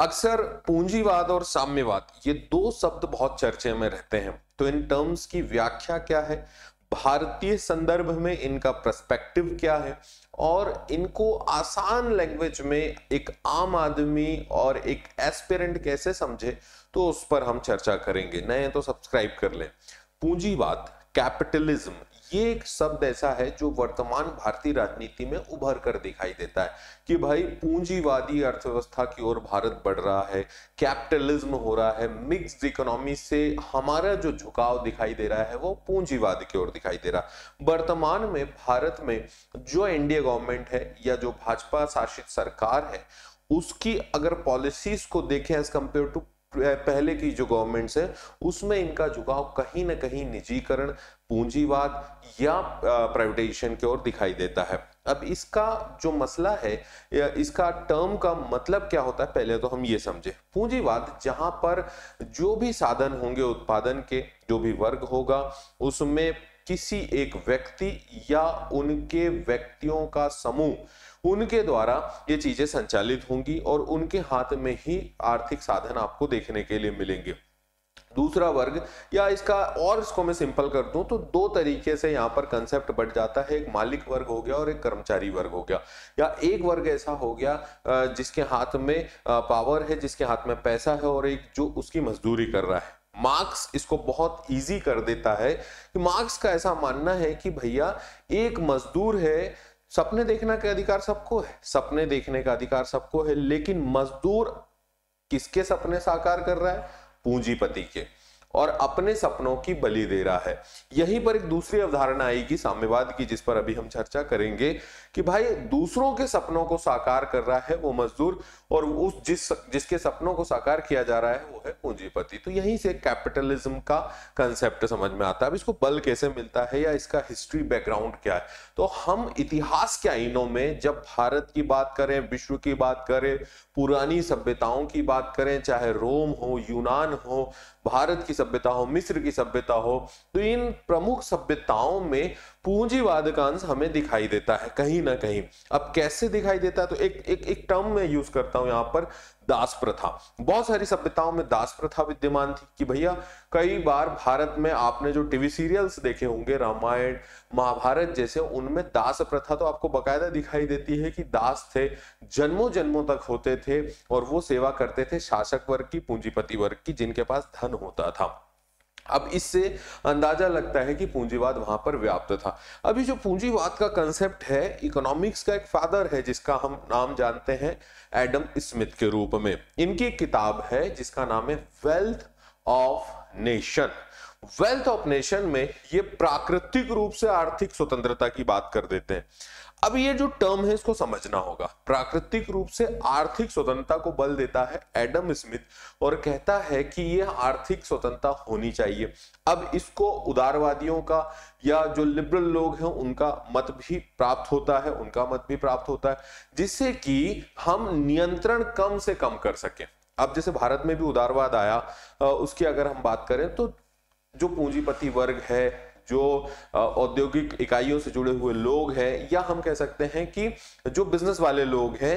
अक्सर पूंजीवाद और साम्यवाद ये दो शब्द बहुत चर्चे में रहते हैं तो इन टर्म्स की व्याख्या क्या है भारतीय संदर्भ में इनका प्रस्पेक्टिव क्या है और इनको आसान लैंग्वेज में एक आम आदमी और एक एस्पिरेंट कैसे समझे तो उस पर हम चर्चा करेंगे नए तो सब्सक्राइब कर लें पूंजीवाद कैपिटलिज्म ये एक शब्द ऐसा है जो वर्तमान भारतीय राजनीति में उभर कर दिखाई देता है कि भाई पूंजीवादी अर्थव्यवस्था की ओर भारत बढ़ रहा है कैपिटलिज्म हो रहा है मिक्स्ड इकोनॉमी से हमारा जो झुकाव दिखाई दे रहा है वो पूंजीवाद की ओर दिखाई दे रहा वर्तमान में भारत में जो एनडीए गवर्नमेंट है या जो भाजपा शासित सरकार है उसकी अगर पॉलिसीज को देखें एज कंपेयर टू पहले की जो गवर्नमेंट्स है उसमें इनका झुकाव कहीं ना कहीं निजीकरण पूंजीवाद या प्राइवेटाइजेशन की ओर दिखाई देता है अब इसका जो मसला है इसका टर्म का मतलब क्या होता है पहले तो हम ये समझे पूंजीवाद जहां पर जो भी साधन होंगे उत्पादन के जो भी वर्ग होगा उसमें किसी एक व्यक्ति या उनके व्यक्तियों का समूह उनके द्वारा ये चीजें संचालित होंगी और उनके हाथ में ही आर्थिक साधन आपको देखने के लिए मिलेंगे दूसरा वर्ग या इसका और इसको मैं सिंपल कर दूं तो दो तरीके से यहाँ पर कंसेप्ट बढ़ जाता है एक मालिक वर्ग हो गया और एक कर्मचारी वर्ग हो गया या एक वर्ग ऐसा हो गया जिसके हाथ में पावर है जिसके हाथ में पैसा है और एक जो उसकी मजदूरी कर रहा है मार्क्स इसको बहुत इजी कर देता है कि मार्क्स का ऐसा मानना है कि भैया एक मजदूर है सपने देखने का अधिकार सबको है सपने देखने का अधिकार सबको है लेकिन मजदूर किसके सपने साकार कर रहा है पूंजीपति के और अपने सपनों की बलि दे रहा है यहीं पर एक दूसरी अवधारणा आएगी साम्यवाद की जिस पर अभी हम चर्चा करेंगे कि भाई दूसरों के सपनों को साकार कर रहा है वो मजदूर और उस जिस जिसके सपनों को साकार किया जा रहा है वो है पूंजीपति तो यहीं से कैपिटलिज्म का कंसेप्ट समझ में आता है अब इसको बल कैसे मिलता है या इसका हिस्ट्री बैकग्राउंड क्या है तो हम इतिहास के आइनों में जब भारत की बात करें विश्व की बात करें पुरानी सभ्यताओं की बात करें चाहे रोम हो यूनान हो भारत की सभ्यता हो मिस्र की सभ्यता हो तो इन प्रमुख सभ्यताओं में पूंजीवाद का अंश हमें दिखाई देता है कहीं ना कहीं अब कैसे दिखाई देता है तो एक एक एक टर्म मैं यूज करता हूं यहाँ पर दास प्रथा बहुत सारी सभ्यताओं में दास प्रथा विद्यमान थी कि भैया कई बार भारत में आपने जो टीवी सीरियल्स देखे होंगे रामायण महाभारत जैसे उनमें दास प्रथा तो आपको बकायदा दिखाई देती है कि दास थे जन्मों जन्मों तक होते थे और वो सेवा करते थे शासक वर्ग की पूंजीपति वर्ग की जिनके पास धन होता था अब इससे अंदाजा लगता है कि पूंजीवाद वहां पर व्याप्त था अभी जो पूंजीवाद का कंसेप्ट है इकोनॉमिक्स का एक फादर है जिसका हम नाम जानते हैं एडम स्मिथ के रूप में इनकी एक किताब है जिसका नाम है wealth of nation wealth of nation में ये प्राकृतिक रूप से आर्थिक स्वतंत्रता की बात कर देते हैं अब ये जो टर्म है इसको समझना होगा प्राकृतिक रूप से आर्थिक स्वतंत्रता को बल देता है एडम स्मिथ और कहता है कि यह आर्थिक स्वतंत्रता होनी चाहिए अब इसको उदारवादियों का या जो लिबरल लोग हैं उनका मत भी प्राप्त होता है उनका मत भी प्राप्त होता है जिससे कि हम नियंत्रण कम से कम कर सकें अब जैसे भारत में भी उदारवाद आया उसकी अगर हम बात करें तो जो पूंजीपति वर्ग है जो औद्योगिक इकाइयों से जुड़े हुए लोग हैं या हम कह सकते हैं कि जो बिजनेस वाले लोग हैं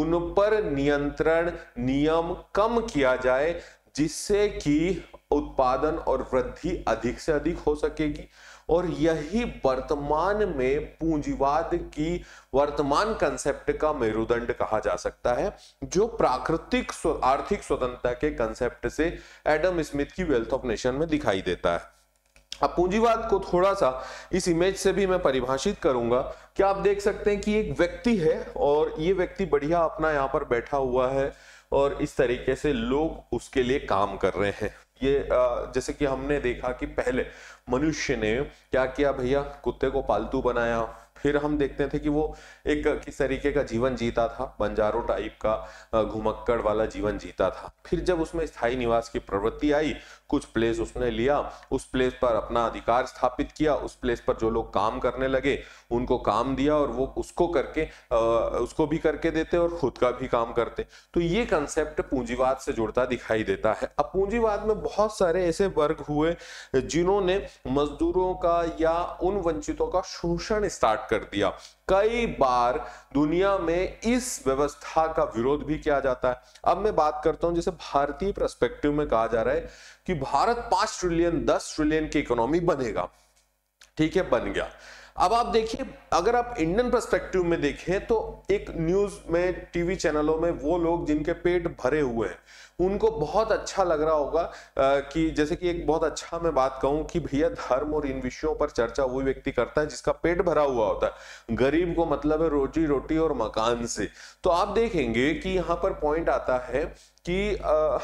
उन पर नियंत्रण नियम कम किया जाए जिससे कि उत्पादन और वृद्धि अधिक से अधिक हो सकेगी और यही वर्तमान में पूंजीवाद की वर्तमान कंसेप्ट का मेरुदंड कहा जा सकता है जो प्राकृतिक आर्थिक स्वतंत्रता के कंसेप्ट से एडम स्मिथ की वेल्थ ऑफ नेशन में दिखाई देता है अब पूंजीवाद को थोड़ा सा इस इमेज से भी मैं परिभाषित करूंगा कि आप देख सकते हैं कि एक व्यक्ति है और ये व्यक्ति बढ़िया अपना यहाँ पर बैठा हुआ है और इस तरीके से लोग उसके लिए काम कर रहे हैं ये जैसे कि हमने देखा कि पहले मनुष्य ने क्या किया भैया कुत्ते को पालतू बनाया फिर हम देखते थे कि वो एक किस तरीके का जीवन जीता था बंजारो टाइप का घुमक्कड़ वाला जीवन जीता था फिर जब उसमें स्थायी निवास की प्रवृत्ति आई कुछ प्लेस उसने लिया उस प्लेस पर अपना अधिकार स्थापित किया उस प्लेस पर जो लोग काम करने लगे उनको काम दिया और वो उसको करके उसको भी करके देते और खुद का भी काम करते तो ये कंसेप्ट पूंजीवाद से जुड़ता दिखाई देता है अब पूंजीवाद में बहुत सारे ऐसे वर्ग हुए जिन्होंने मजदूरों का या उन वंचितों का शोषण स्टार्ट कर दिया कई बार दुनिया में इस व्यवस्था का विरोध भी किया जाता है अब मैं बात करता हूं जैसे भारतीय प्रस्पेक्टिव में कहा जा रहा है कि भारत पांच ट्रिलियन दस ट्रिलियन की इकोनॉमी बनेगा ठीक है बन गया अब आप देखिए अगर आप इंडियन परस्पेक्टिव में देखें तो एक न्यूज में टीवी चैनलों में वो लोग जिनके पेट भरे हुए हैं उनको बहुत अच्छा लग रहा होगा कि जैसे कि एक बहुत अच्छा मैं बात कहूं कि भैया धर्म और इन विषयों पर चर्चा वही व्यक्ति करता है जिसका पेट भरा हुआ होता है गरीब को मतलब है रोजी रोटी और मकान से तो आप देखेंगे कि यहाँ पर पॉइंट आता है कि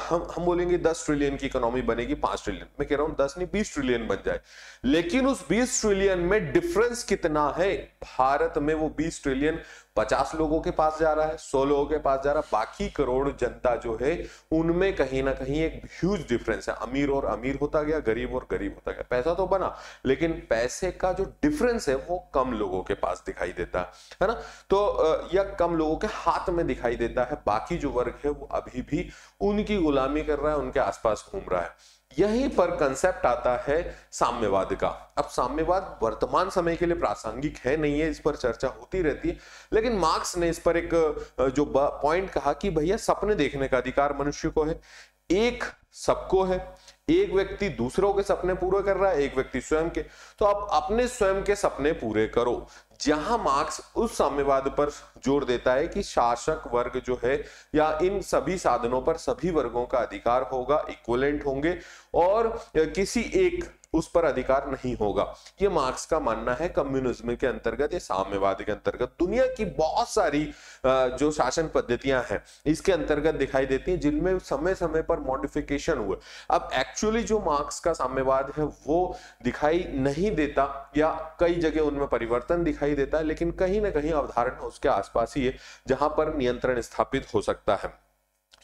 हम हम बोलेंगे दस ट्रिलियन की इकोनॉमी बनेगी पांच ट्रिलियन मैं कह रहा हूं दस नहीं बीस ट्रिलियन बन जाए लेकिन उस बीस ट्रिलियन में डिफरेंस कितना है भारत में वो बीस ट्रिलियन पचास लोगों के पास जा रहा है सौ लोगों के पास जा रहा है बाकी करोड़ जनता जो है उनमें कहीं ना कहीं एक ह्यूज डिफरेंस है अमीर और अमीर होता गया गरीब और गरीब होता गया पैसा तो बना लेकिन पैसे का जो डिफरेंस है वो कम लोगों के पास दिखाई देता है ना तो या कम लोगों के हाथ में दिखाई देता है बाकी जो वर्ग है वो अभी भी उनकी गुलामी कर रहा है उनके आसपास घूम रहा है यहीं पर कंसेप्ट आता है साम्यवाद का अब साम्यवाद वर्तमान समय के लिए प्रासंगिक है नहीं है इस पर चर्चा होती रहती है लेकिन मार्क्स ने इस पर एक जो पॉइंट कहा कि भैया सपने देखने का अधिकार मनुष्य को है एक सबको है एक व्यक्ति दूसरों के सपने पूरे कर रहा है एक व्यक्ति स्वयं के तो आप अपने स्वयं के सपने पूरे करो जहां मार्क्स उस साम्यवाद पर जोर देता है कि शासक वर्ग जो है या इन सभी साधनों पर सभी वर्गों का अधिकार होगा इक्वलेंट होंगे और किसी एक उस पर अधिकार नहीं होगा ये मार्क्स का मानना है कम्युनिज्म के अंतर्गत या साम्यवाद के अंतर्गत दुनिया की बहुत सारी जो शासन पद्धतियां हैं इसके अंतर्गत दिखाई देती हैं जिनमें समय समय पर मॉडिफिकेशन हुए अब एक्चुअली जो मार्क्स का साम्यवाद है वो दिखाई नहीं देता या कई जगह उनमें परिवर्तन दिखाई देता है लेकिन कहीं ना कहीं अवधारणा उसके आसपास ही है जहां पर नियंत्रण स्थापित हो सकता है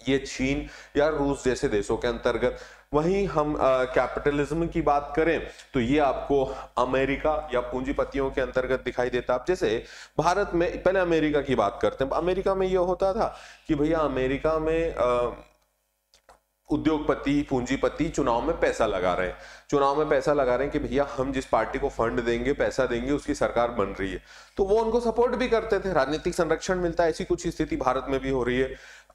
ये चीन या रूस जैसे देशों के अंतर्गत वहीं हम कैपिटलिज्म की बात करें तो ये आपको अमेरिका या पूंजीपतियों के अंतर्गत दिखाई देता है जैसे भारत में पहले अमेरिका की बात करते हैं अमेरिका में ये होता था कि भैया अमेरिका में आ, उद्योगपति पूंजीपति चुनाव में पैसा लगा रहे हैं चुनाव में पैसा लगा रहे हैं कि भैया हम जिस पार्टी को फंड देंगे पैसा देंगे उसकी सरकार बन रही है तो वो उनको सपोर्ट भी करते थे राजनीतिक संरक्षण मिलता है ऐसी कुछ स्थिति भारत में भी हो रही है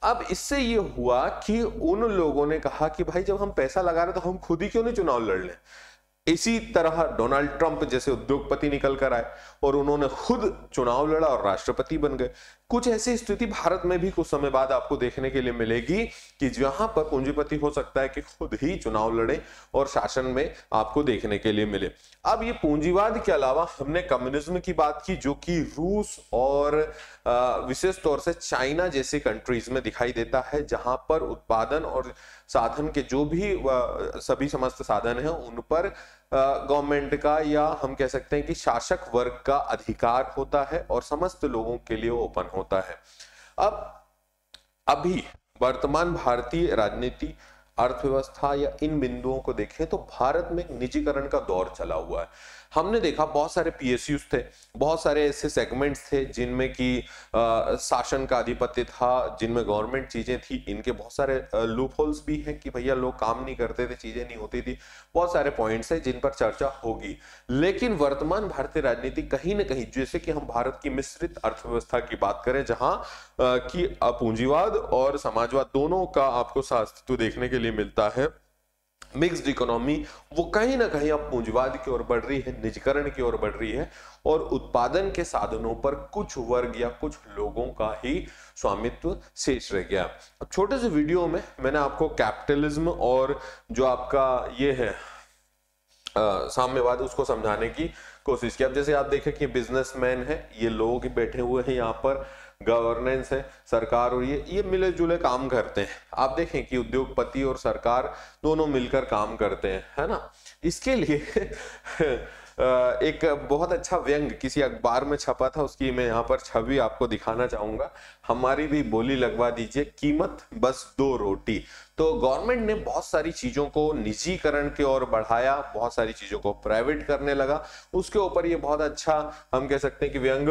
अब इससे ये हुआ कि उन लोगों ने कहा कि भाई जब हम पैसा लगा रहे तो हम खुद ही क्यों नहीं चुनाव लड़ लें इसी तरह डोनाल्ड ट्रंप जैसे उद्योगपति निकल कर आए और उन्होंने खुद चुनाव लड़ा और राष्ट्रपति बन गए कुछ ऐसी स्थिति भारत में भी कुछ समय बाद आपको देखने के लिए मिलेगी कि जहां पर पूंजीपति हो सकता है कि खुद ही चुनाव लड़े और शासन में आपको देखने के लिए मिले अब ये पूंजीवाद के अलावा हमने कम्युनिज्म की बात की जो कि रूस और विशेष तौर से चाइना जैसी कंट्रीज में दिखाई देता है जहां पर उत्पादन और साधन के जो भी सभी समस्त साधन है उन पर गवर्नमेंट का या हम कह सकते हैं कि शासक वर्ग का अधिकार होता है और समस्त लोगों के लिए ओपन होता है अब अभी वर्तमान भारतीय राजनीति अर्थव्यवस्था या इन बिंदुओं को देखें तो भारत में निजीकरण का दौर चला हुआ है हमने देखा बहुत सारे पी थे बहुत सारे ऐसे सेगमेंट्स थे जिनमें कि शासन का आधिपत्य था जिनमें गवर्नमेंट चीज़ें थी इनके बहुत सारे लूप होल्स भी हैं कि भैया लोग काम नहीं करते थे चीज़ें नहीं होती थी बहुत सारे पॉइंट्स हैं जिन पर चर्चा होगी लेकिन वर्तमान भारतीय राजनीति कहीं ना कहीं जैसे कि हम भारत की मिश्रित अर्थव्यवस्था की बात करें जहां की पूंजीवाद और समाजवाद दोनों का आपको अस्तित्व देखने के लिए मिलता है मिक्स्ड इकोनॉमी वो कहीं ना कहीं अब पूंजीवाद की ओर बढ़ रही है निजीकरण की ओर बढ़ रही है और उत्पादन के साधनों पर कुछ वर्ग या कुछ लोगों का ही स्वामित्व शेष रह गया अब छोटे से वीडियो में मैंने आपको कैपिटलिज्म और जो आपका ये है साम्यवाद उसको समझाने की कोशिश की अब जैसे आप देखें कि बिजनेसमैन है ये लोग बैठे हुए हैं यहाँ पर गवर्नेंस है सरकार और ये ये मिले जुले काम करते हैं आप देखें कि उद्योगपति और सरकार दोनों मिलकर काम करते हैं है ना इसके लिए एक बहुत अच्छा व्यंग किसी अखबार में छपा था उसकी मैं यहाँ पर छवि आपको दिखाना चाहूंगा हमारी भी बोली लगवा दीजिए कीमत बस दो रोटी तो गवर्नमेंट ने बहुत सारी चीज़ों को निजीकरण की ओर बढ़ाया बहुत सारी चीज़ों को प्राइवेट करने लगा उसके ऊपर ये बहुत अच्छा हम कह सकते हैं कि व्यंग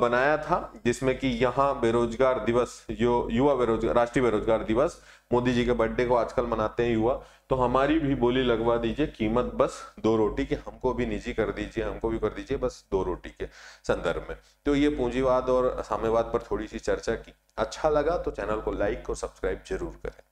बनाया था जिसमें कि यहाँ बेरोजगार दिवस जो युवा बेरोजगार राष्ट्रीय बेरोजगार दिवस मोदी जी के बर्थडे को आजकल मनाते हैं युवा तो हमारी भी बोली लगवा दीजिए कीमत बस दो रोटी के हमको भी निजी कर दीजिए हमको भी कर दीजिए बस दो रोटी के संदर्भ में तो ये पूंजीवाद और साम्यवाद पर थोड़ी सी चर्चा की अच्छा लगा तो चैनल को लाइक और सब्सक्राइब जरूर करें